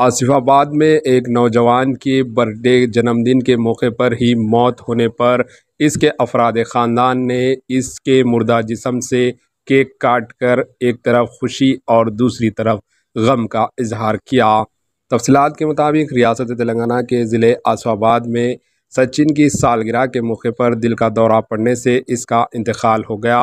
आसिफ़ाबाद में एक नौजवान की बर्थडे जन्मदिन के मौके पर ही मौत होने पर इसके अफराद ख़ानदान ने इसके मुर्दा जिसम से केक काट कर एक तरफ खुशी और दूसरी तरफ गम का इजहार किया तफसलत के मुताबिक रियासत तेलंगाना के ज़िले आसफ़ाबाद में सचिन की सालगिरह के मौके पर दिल का दौरा पड़ने से इसका इंतकाल हो गया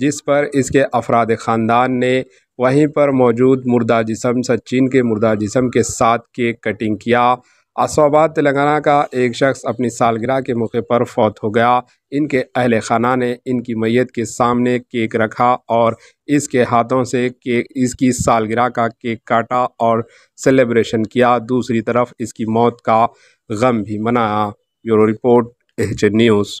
जिस पर इसके अफराद ख़ानदान ने वहीं पर मौजूद मुर्दा जिसम सचिन के मुर्दा जिसम के साथ केक कटिंग किया असोबाद तेलंगाना का एक शख्स अपनी सालगिरह के मौके पर फौत हो गया इनके अहल खाना ने इनकी मैयत के सामने केक रखा और इसके हाथों से केक इसकी सालगिरह का केक काटा और सेलिब्रेशन किया दूसरी तरफ इसकी मौत का गम भी मनाया ब्यूरो रिपोर्ट एच न्यूज़